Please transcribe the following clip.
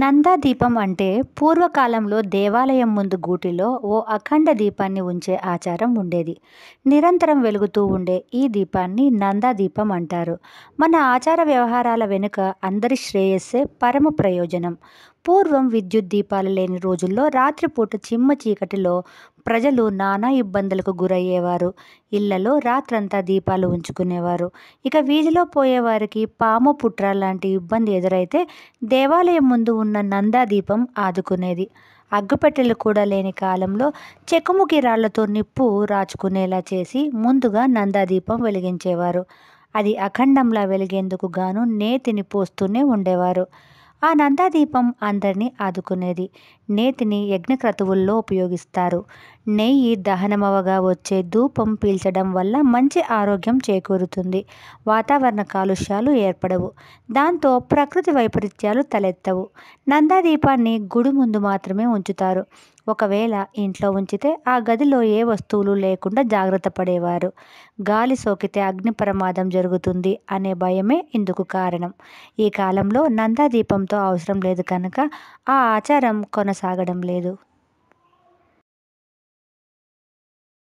నందాదీపం అంటే పూర్వకాలంలో దేవాలయం ముందు గూటిలో ఓ అఖండ దీపాన్ని ఉంచే ఆచారం ఉండేది నిరంతరం వెలుగుతూ ఉండే ఈ దీపాన్ని నందాదీపం అంటారు మన ఆచార వ్యవహారాల వెనుక అందరి శ్రేయస్సే పరమ ప్రయోజనం పూర్వం విద్యుత్ దీపాలు లేని రోజుల్లో రాత్రిపూట చిమ్మ చీకటిలో ప్రజలు నానా ఇబ్బందులకు గురయ్యేవారు ఇళ్లలో రాత్రంతా దీపాలు ఉంచుకునేవారు ఇక వీధిలో పోయేవారికి పాము పుట్ర లాంటి ఇబ్బంది ఎదురైతే దేవాలయం ముందు ఉన్న నందా దీపం ఆదుకునేది అగ్గుపెట్టెలు కూడా లేని కాలంలో చెక్కుముకి రాళ్లతో నిప్పు రాచుకునేలా చేసి ముందుగా నందాదీపం వెలిగించేవారు అది అఖండంలా వెలిగేందుకు గాను నేతిని పోస్తూనే ఉండేవారు ఆ నందాదీపం అందరినీ ఆదుకునేది నేతిని యజ్ఞక్రతువుల్లో ఉపయోగిస్తారు నెయ్యి దహనమవగా వచ్చే ధూపం పీల్చడం వల్ల మంచి ఆరోగ్యం చేకూరుతుంది వాతావరణ కాలుష్యాలు ఏర్పడవు దాంతో ప్రకృతి వైపరీత్యాలు తలెత్తవు నందాదీపాన్ని గుడి ముందు మాత్రమే ఉంచుతారు ఒకవేళ ఇంట్లో ఉంచితే ఆ గదిలో ఏ వస్తువులు లేకుండా జాగ్రత్త పడేవారు గాలి సోకితే అగ్ని ప్రమాదం జరుగుతుంది అనే భయమే ఇందుకు కారణం ఈ కాలంలో నందాదీపంతో అవసరం లేదు కనుక ఆ ఆచారం కొనసాగడం లేదు